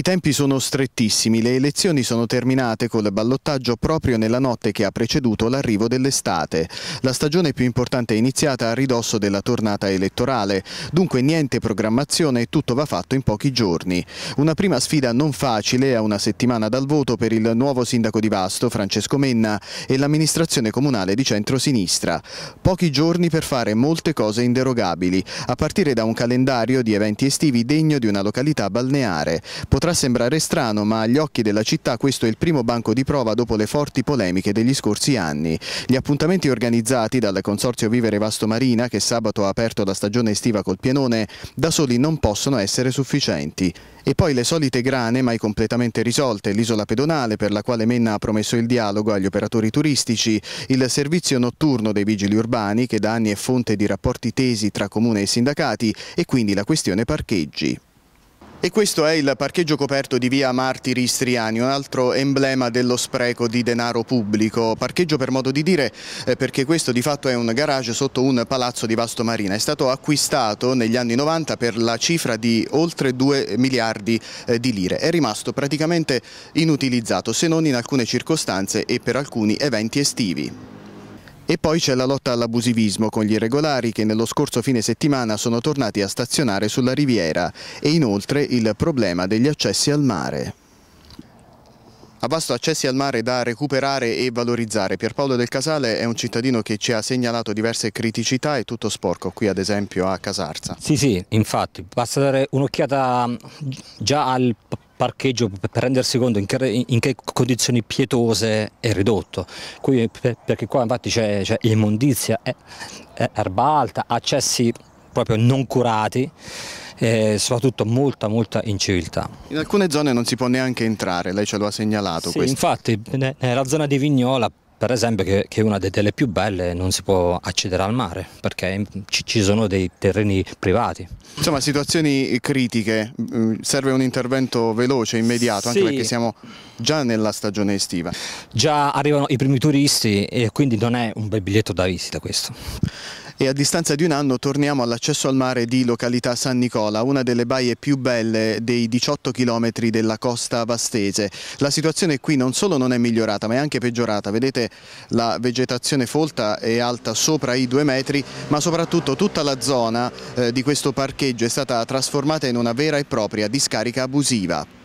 I tempi sono strettissimi, le elezioni sono terminate col ballottaggio proprio nella notte che ha preceduto l'arrivo dell'estate. La stagione più importante è iniziata a ridosso della tornata elettorale, dunque niente programmazione e tutto va fatto in pochi giorni. Una prima sfida non facile a una settimana dal voto per il nuovo sindaco di Vasto, Francesco Menna, e l'amministrazione comunale di centrosinistra. Pochi giorni per fare molte cose inderogabili, a partire da un calendario di eventi estivi degno di una località balneare. Potrà Potrà sembrare strano, ma agli occhi della città questo è il primo banco di prova dopo le forti polemiche degli scorsi anni. Gli appuntamenti organizzati dal Consorzio Vivere Vasto Marina, che sabato ha aperto la stagione estiva col pienone, da soli non possono essere sufficienti. E poi le solite grane mai completamente risolte, l'isola pedonale per la quale Menna ha promesso il dialogo agli operatori turistici, il servizio notturno dei vigili urbani che da anni è fonte di rapporti tesi tra comune e sindacati e quindi la questione parcheggi. E questo è il parcheggio coperto di via Martiri Istriani, un altro emblema dello spreco di denaro pubblico. Parcheggio per modo di dire eh, perché questo di fatto è un garage sotto un palazzo di Vasto Marina. È stato acquistato negli anni 90 per la cifra di oltre 2 miliardi eh, di lire. È rimasto praticamente inutilizzato se non in alcune circostanze e per alcuni eventi estivi. E poi c'è la lotta all'abusivismo con gli irregolari che nello scorso fine settimana sono tornati a stazionare sulla riviera e inoltre il problema degli accessi al mare. A Vasto accessi al mare da recuperare e valorizzare. Pierpaolo del Casale è un cittadino che ci ha segnalato diverse criticità e tutto sporco, qui ad esempio a Casarza. Sì, sì, infatti, basta dare un'occhiata già al parcheggio per rendersi conto in che, in che condizioni pietose è ridotto, Qui, perché qua infatti c'è, c'è immondizia, è, è erba alta, accessi proprio non curati e soprattutto molta molta inciviltà. In alcune zone non si può neanche entrare, lei ce lo ha segnalato. Sì, infatti nella zona di Vignola per esempio che, che una delle più belle non si può accedere al mare perché ci, ci sono dei terreni privati. Insomma situazioni critiche, mm, serve un intervento veloce, immediato, anche perché siamo già nella stagione estiva. Già arrivano i primi turisti e quindi non è un bel biglietto da visita questo e a distanza di un anno torniamo all'accesso al mare di località San Nicola, una delle baie più belle dei 18 km della costa vastese. La situazione qui non solo non è migliorata ma è anche peggiorata, vedete la vegetazione folta è alta sopra i due metri ma soprattutto tutta la zona eh, di questo parcheggio è stata trasformata in una vera e propria discarica abusiva.